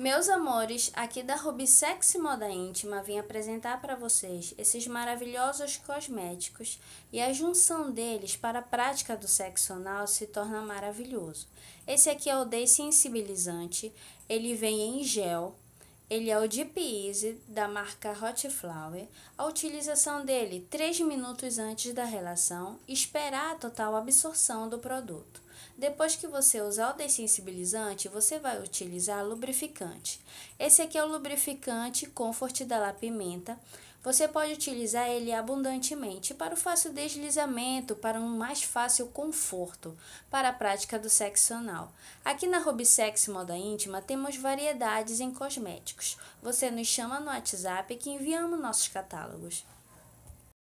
Meus amores, aqui da Rubisex Moda Íntima vim apresentar para vocês esses maravilhosos cosméticos e a junção deles para a prática do sexo anal se torna maravilhoso. Esse aqui é o Sensibilizante, ele vem em gel, ele é o Deep Easy da marca Hot Flower. A utilização dele 3 minutos antes da relação, esperar a total absorção do produto. Depois que você usar o dessensibilizante, você vai utilizar lubrificante. Esse aqui é o lubrificante Comfort da La Pimenta. Você pode utilizar ele abundantemente para o fácil deslizamento, para um mais fácil conforto, para a prática do sexo anal. Aqui na Rubisex Moda Íntima temos variedades em cosméticos. Você nos chama no WhatsApp que enviamos nossos catálogos.